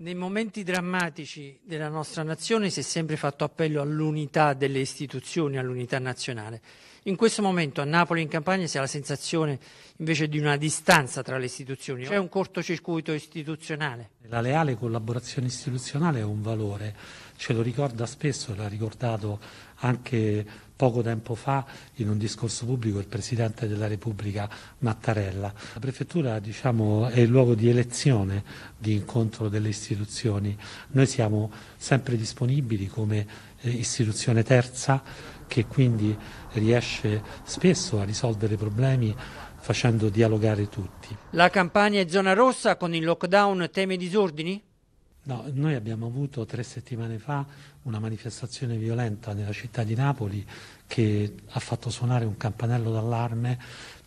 Nei momenti drammatici della nostra nazione si è sempre fatto appello all'unità delle istituzioni, all'unità nazionale. In questo momento a Napoli in campagna si ha la sensazione invece di una distanza tra le istituzioni, c'è un cortocircuito istituzionale. La leale collaborazione istituzionale è un valore, ce lo ricorda spesso, l'ha ricordato anche poco tempo fa in un discorso pubblico il Presidente della Repubblica Mattarella. La Prefettura diciamo, è il luogo di elezione, di incontro delle istituzioni. Noi siamo sempre disponibili come eh, istituzione terza che quindi riesce spesso a risolvere problemi facendo dialogare tutti. La campagna è zona rossa con il lockdown teme disordini? No, noi abbiamo avuto tre settimane fa una manifestazione violenta nella città di Napoli che ha fatto suonare un campanello d'allarme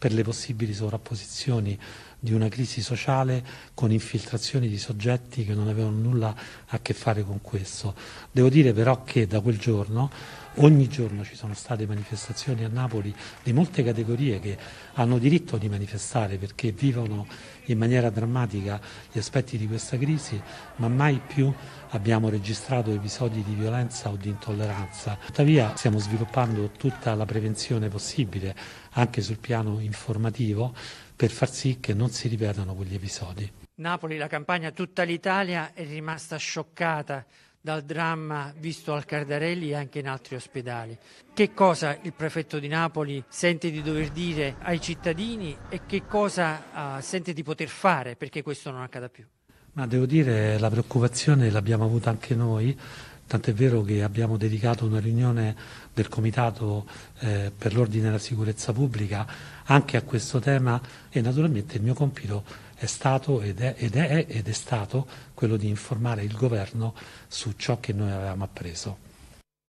per le possibili sovrapposizioni di una crisi sociale con infiltrazioni di soggetti che non avevano nulla a che fare con questo. Devo dire però che da quel giorno ogni giorno ci sono state manifestazioni a Napoli di molte categorie che hanno diritto di manifestare perché vivono in maniera drammatica gli aspetti di questa crisi, ma mai più abbiamo registrato episodi di violenza o di intolleranza. Tuttavia stiamo sviluppando tutta la prevenzione possibile anche sul piano informativo informativo per far sì che non si ripetano quegli episodi. Napoli, la campagna, tutta l'Italia è rimasta scioccata dal dramma visto al Cardarelli e anche in altri ospedali. Che cosa il prefetto di Napoli sente di dover dire ai cittadini e che cosa uh, sente di poter fare perché questo non accada più? Ma devo dire che la preoccupazione l'abbiamo avuta anche noi tant'è vero che abbiamo dedicato una riunione del Comitato eh, per l'Ordine e la Sicurezza Pubblica anche a questo tema e naturalmente il mio compito è stato ed è, ed è, ed è stato quello di informare il Governo su ciò che noi avevamo appreso.